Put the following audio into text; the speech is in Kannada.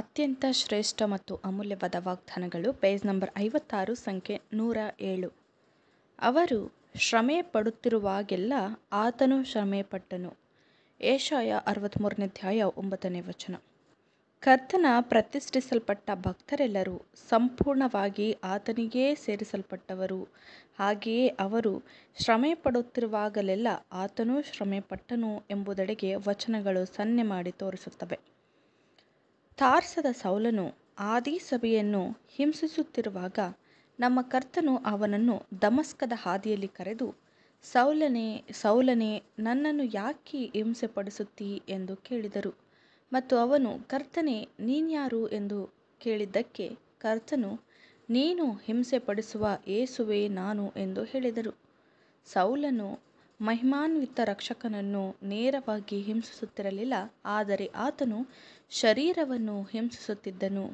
ಅತ್ಯಂತ ಶ್ರೇಷ್ಠ ಮತ್ತು ಅಮೂಲ್ಯವಾದ ವಾಗ್ದಾನಗಳು ಪೇಜ್ ನಂಬರ್ ಐವತ್ತಾರು ಸಂಖ್ಯೆ ನೂರ ಏಳು ಅವರು ಶ್ರಮೆ ಪಡುತ್ತಿರುವಾಗೆಲ್ಲ ಆತನು ಪಟ್ಟನು ಏಷಾಯ ಅರವತ್ತ್ಮೂರನೇ ಅಧ್ಯಾಯ ಒಂಬತ್ತನೇ ವಚನ ಕರ್ತನ ಪ್ರತಿಷ್ಠಿಸಲ್ಪಟ್ಟ ಭಕ್ತರೆಲ್ಲರೂ ಸಂಪೂರ್ಣವಾಗಿ ಆತನಿಗೇ ಸೇರಿಸಲ್ಪಟ್ಟವರು ಹಾಗೆಯೇ ಅವರು ಶ್ರಮೆ ಪಡುತ್ತಿರುವಾಗಲೆಲ್ಲ ಆತನೂ ಶ್ರಮೆ ಪಟ್ಟನು ಎಂಬುದೆಡೆಗೆ ವಚನಗಳು ಸನ್ನೆ ಮಾಡಿ ತೋರಿಸುತ್ತವೆ ತಾರ್ಸದ ಸೌಲನು ಆದಿ ಸಭೆಯನ್ನು ಹಿಂಸಿಸುತ್ತಿರುವಾಗ ನಮ್ಮ ಕರ್ತನು ಅವನನ್ನು ದಮಸ್ಕದ ಹಾದಿಯಲ್ಲಿ ಕರೆದು ಸೌಲನೇ ಸೌಲನೇ ನನ್ನನ್ನು ಯಾಕೆ ಹಿಂಸೆ ಪಡಿಸುತ್ತೀ ಎಂದು ಕೇಳಿದರು ಮತ್ತು ಅವನು ಕರ್ತನೇ ನೀನ್ಯಾರು ಎಂದು ಕೇಳಿದ್ದಕ್ಕೆ ಕರ್ತನು ನೀನು ಹಿಂಸೆ ಪಡಿಸುವ ಏಸುವೆ ನಾನು ಎಂದು ಹೇಳಿದರು ಸೌಲನು ಮಹಿಮಾನ್ವಿತ ರಕ್ಷಕನನ್ನು ನೇರವಾಗಿ ಹಿಂಸಿಸುತ್ತಿರಲಿಲ್ಲ ಆದರೆ ಆತನು ಶರೀರವನ್ನು ಹಿಂಸಿಸುತ್ತಿದ್ದನು